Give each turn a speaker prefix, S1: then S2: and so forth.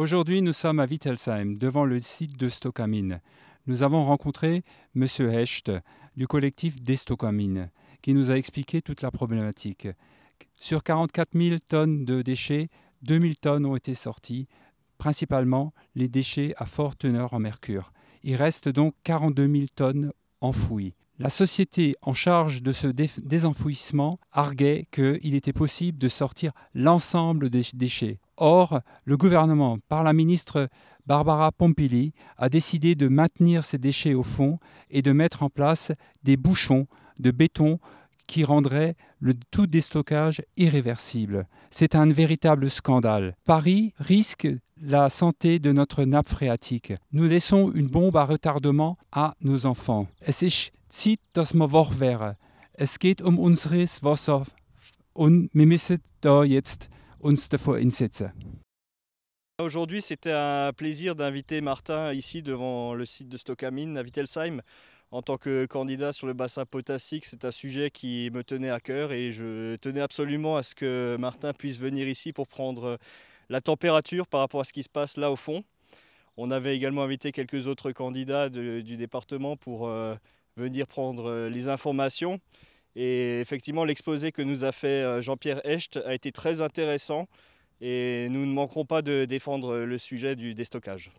S1: Aujourd'hui, nous sommes à Wittelsheim, devant le site de Stockamine. Nous avons rencontré M. Hecht du collectif des qui nous a expliqué toute la problématique. Sur 44 000 tonnes de déchets, 2 000 tonnes ont été sorties, principalement les déchets à forte teneur en mercure. Il reste donc 42 000 tonnes enfouies. La société en charge de ce désenfouissement arguait qu'il était possible de sortir l'ensemble des déchets. Or, le gouvernement, par la ministre Barbara Pompili, a décidé de maintenir ces déchets au fond et de mettre en place des bouchons de béton qui rendraient le tout déstockage irréversible. C'est un véritable scandale. Paris risque la santé de notre nappe phréatique. Nous laissons une bombe à retardement à nos enfants. Es geht um Wasser und
S2: Aujourd'hui, c'était un plaisir d'inviter Martin ici devant le site de Stockamine à Wittelsheim. En tant que candidat sur le bassin potassique, c'est un sujet qui me tenait à cœur et je tenais absolument à ce que Martin puisse venir ici pour prendre la température par rapport à ce qui se passe là au fond. On avait également invité quelques autres candidats du département pour euh, venir prendre euh, les informations. Et effectivement, l'exposé que nous a fait euh, Jean-Pierre Hecht a été très intéressant et nous ne manquerons pas de défendre le sujet du déstockage.